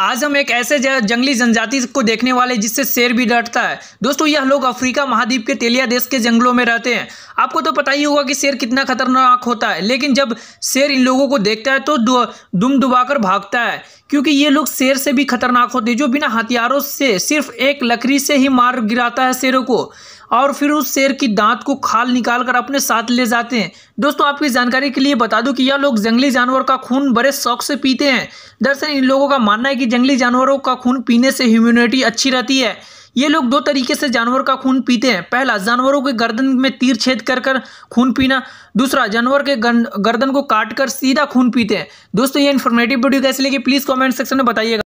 आज हम एक ऐसे जंगली जनजाति को देखने वाले जिससे शेर भी डरता है दोस्तों यह लोग अफ्रीका महाद्वीप के तेलिया देश के जंगलों में रहते हैं आपको तो पता ही होगा कि शेर कितना खतरनाक होता है लेकिन जब शेर इन लोगों को देखता है तो दुम दुबाकर भागता है क्योंकि ये लोग शेर से भी खतरनाक होते हैं जो बिना हथियारों से सिर्फ एक लकड़ी से ही मार गिराता है शेरों को और फिर उस शेर की दांत को खाल निकाल कर अपने साथ ले जाते हैं दोस्तों आपकी जानकारी के लिए बता दूं कि यह लोग जंगली जानवर का खून बड़े शौक से पीते हैं दरअसल इन लोगों का मानना है कि जंगली जानवरों का खून पीने से ह्यूमिनिटी अच्छी रहती है ये लोग दो तरीके से जानवर का खून पीते हैं पहला जानवरों के गर्दन में तीर छेद कर कर खून पीना दूसरा जानवर के गर्दन को काट कर सीधा खून पीते हैं दोस्तों ये इन्फॉर्मेटिव वीडियो कैसे लेके प्लीज़ कमेंट सेक्शन में बताइएगा